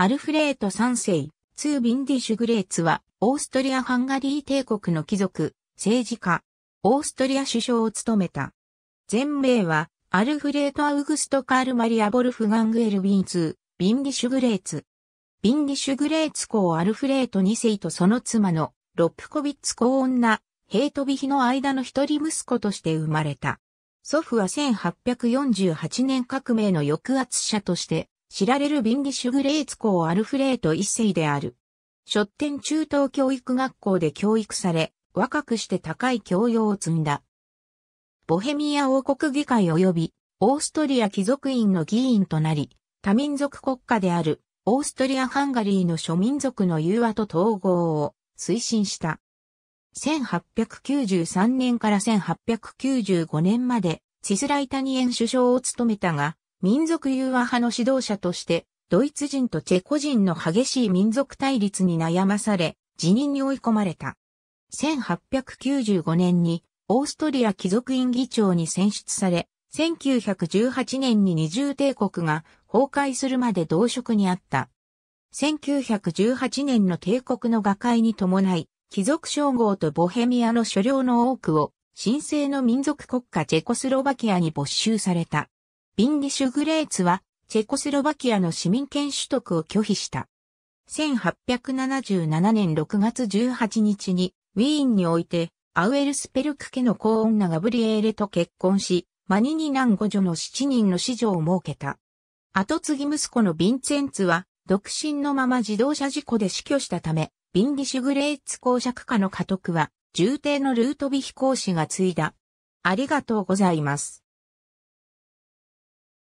アルフレート3世、ツービンディシュグレーツは、オーストリア・ハンガリー帝国の貴族、政治家、オーストリア首相を務めた。前名は、アルフレート・アウグスト・カール・マリア・ボルフガング・エルビンツー、ビンディシュグレーツ。ビンディシュグレーツ公アルフレート2世とその妻の、ロップコビッツ公女、ヘイトビヒの間の一人息子として生まれた。祖父は1848年革命の抑圧者として知られるビンギシュグレーツ校アルフレート一世である。テン中等教育学校で教育され、若くして高い教養を積んだ。ボヘミア王国議会及びオーストリア貴族院の議員となり、多民族国家であるオーストリア・ハンガリーの諸民族の融和と統合を推進した。1893年から1895年までチスライタニエン首相を務めたが、民族融和派の指導者として、ドイツ人とチェコ人の激しい民族対立に悩まされ、辞任に追い込まれた。1895年に、オーストリア貴族院議長に選出され、1918年に二重帝国が崩壊するまで同職にあった。1918年の帝国の瓦解に伴い、貴族称号とボヘミアの所領の多くを、神聖の民族国家チェコスロバキアに没収された。ビンディシュグレーツは、チェコスロバキアの市民権取得を拒否した。1877年6月18日に、ウィーンにおいて、アウエルスペルク家の高女ガブリエーレと結婚し、マニニナゴ五女の7人の子女を設けた。後継ぎ息子のヴィンツェンツは、独身のまま自動車事故で死去したため、ビンディシュグレーツ公爵家の家督は、重帝のルートビ飛行士が継いだ。ありがとうございます。